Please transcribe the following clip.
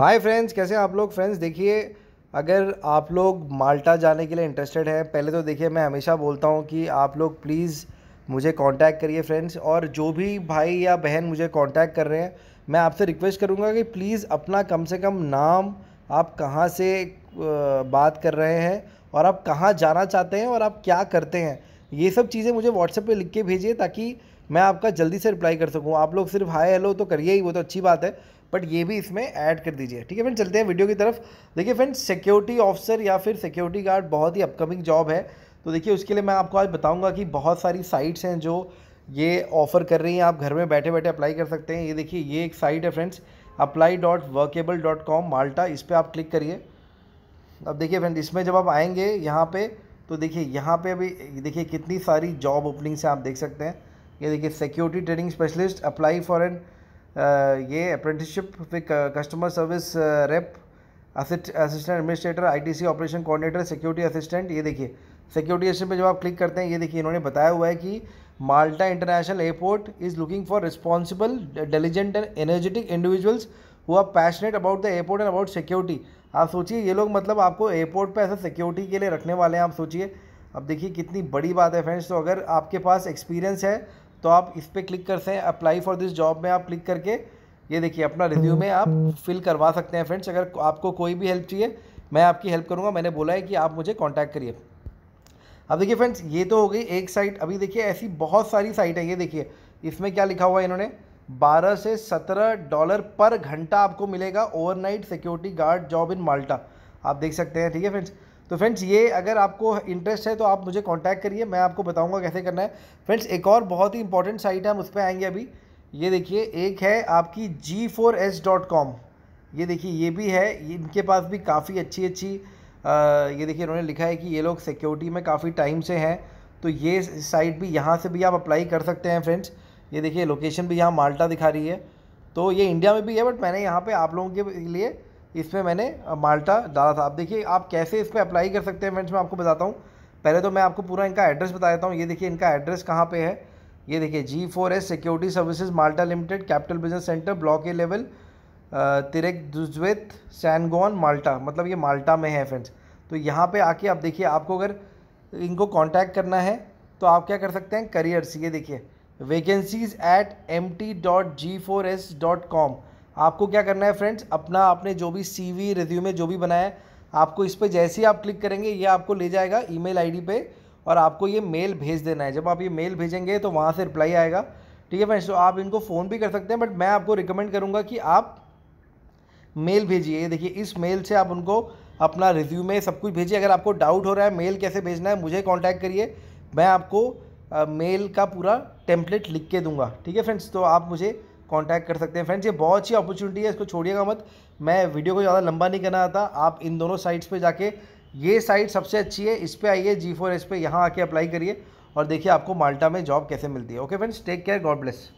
Hi friends कैसे हैं आप लोग फ्रेंड्स देखिए अगर आप लोग माल्टा जाने के लिए इंटरेस्टेड हैं पहले तो देखिए मैं हमेशा बोलता हूँ कि आप लोग प्लीज़ मुझे कांटेक्ट करिए फ्रेंड्स और जो भी भाई या बहन मुझे कांटेक्ट कर रहे हैं मैं आपसे रिक्वेस्ट करूँगा कि प्लीज़ अपना कम से कम नाम आप कहाँ से बात कर रहे हैं और आप कहाँ जाना चाहते हैं और आप क्या करते हैं ये सब चीज़ें मुझे व्हाट्सएप पर लिख के भेजिए ताकि मैं आपका जल्दी से रिप्लाई कर सकूँ आप लोग सिर्फ हाई हेलो तो करिए ही वो तो अच्छी बात है बट ये भी इसमें ऐड कर दीजिए ठीक है फ्रेंड चलते हैं वीडियो की तरफ देखिए फ्रेंड सिक्योरिटी ऑफिसर या फिर सिक्योरिटी गार्ड बहुत ही अपकमिंग जॉब है तो देखिए उसके लिए मैं आपको आज बताऊंगा कि बहुत सारी साइट्स हैं जो ये ऑफ़र कर रही हैं आप घर में बैठे बैठे अप्लाई कर सकते हैं ये देखिए ये एक साइट है friends apply dot workable dot com Malta इस पर आप क्लिक करिए अब देखिए फ्रेंड इसमें जब आप आएंगे यहाँ पे तो देखिए यहाँ पे अभी देखिए कितनी सारी जॉब ओपनिंग्स हैं आप देख सकते हैं ये देखिए security training specialist apply for an ये अप्रेंटिसशिप फिर customer service rep assistant administrator ITC operation coordinator security assistant ये देखिए सिक्योरिटी असिस्टेंट पे जब आप क्लिक करते हैं ये देखिए इन्होंने बताया हुआ है कि Malta international airport is looking for responsible diligent and energetic individuals who are passionate about the airport and about security आप सोचिए ये लोग मतलब आपको एयरपोर्ट पर ऐसा सिक्योरिटी के लिए रखने वाले हैं आप सोचिए अब देखिए कितनी बड़ी बात है फ्रेंड्स तो अगर आपके पास एक्सपीरियंस है तो आप इस पर क्लिक कर सकते हैं अप्लाई फॉर दिस जॉब में आप क्लिक करके ये देखिए अपना रिज्यूमे आप फिल हम्म। करवा सकते हैं फ्रेंड्स अगर आपको कोई भी हेल्प चाहिए मैं आपकी हेल्प करूँगा मैंने बोला है कि आप मुझे कॉन्टैक्ट करिए अब देखिए फ्रेंड्स ये तो हो गई एक साइट अभी देखिए ऐसी बहुत सारी साइट है ये देखिए इसमें क्या लिखा हुआ है इन्होंने बारह से सत्रह डॉलर पर घंटा आपको मिलेगा overnight security guard job in Malta आप देख सकते हैं ठीक है फ्रेंड्स तो फ्रेंड्स ये अगर आपको इंटरेस्ट है तो आप मुझे कॉन्टैक्ट करिए मैं आपको बताऊँगा कैसे करना है फ्रेंड्स एक और बहुत ही इंपॉर्टेंट साइट है हम उस पर आएंगे अभी ये देखिए एक है आपकी G four S dot com ये देखिए ये भी है इनके पास भी काफ़ी अच्छी अच्छी आ, ये देखिए इन्होंने लिखा है कि ये लोग सिक्योरिटी में काफ़ी टाइम से हैं तो ये साइट भी यहाँ से भी आप अप्लाई कर सकते हैं फ्रेंड्स ये देखिए लोकेशन भी यहाँ माल्टा दिखा रही है तो ये इंडिया में भी है बट मैंने यहाँ पे आप लोगों के लिए इसमें मैंने माल्टा डाला था आप देखिए आप कैसे इस पर अप्लाई कर सकते हैं फ्रेंड्स मैं आपको बताता हूँ पहले तो मैं आपको पूरा इनका एड्रेस बता देता हूँ ये देखिए इनका एड्रेस कहाँ पे है ये देखिए G four S security services Malta limited capital business centre block A level तिरक दुजवेत सैनगोन माल्टा मतलब ये माल्टा में है फ्रेंड्स तो यहाँ पर आके आप देखिए आपको अगर इनको कॉन्टैक्ट करना है तो आप क्या कर सकते हैं करियर्स ये देखिए vacancies at M T dot G four S dot com आपको क्या करना है फ्रेंड्स अपना आपने जो भी सी वी रिज्यूमे जो भी बनाया है आपको इस पर जैसे ही आप क्लिक करेंगे ये आपको ले जाएगा आई डी पे और आपको ये मेल भेज देना है जब आप ये मेल भेजेंगे तो वहाँ से रिप्लाई आएगा ठीक है फ्रेंड्स तो आप इनको फ़ोन भी कर सकते हैं बट मैं आपको रिकमेंड करूँगा कि आप मेल भेजिए देखिए इस मेल से आप उनको अपना रिज्यूमे सब कुछ भेजिए अगर आपको डाउट हो रहा है मेल कैसे भेजना है मुझे कॉन्टैक्ट करिए मैं आपको मेल का पूरा टेम्पलेट लिख के दूंगा ठीक है फ्रेंड्स तो आप मुझे कांटेक्ट कर सकते हैं फ्रेंड्स ये बहुत अच्छी अपॉर्चुनिटी है इसको छोड़िएगा मत मैं वीडियो को ज़्यादा लंबा नहीं करना आता आप इन दोनों साइट्स पे जाके ये साइट सबसे अच्छी है इस पर आइए जी फोर एस पे यहाँ आके अप्लाई करिए और देखिए आपको माल्टा में जॉब कैसे मिलती है okay friends take care God bless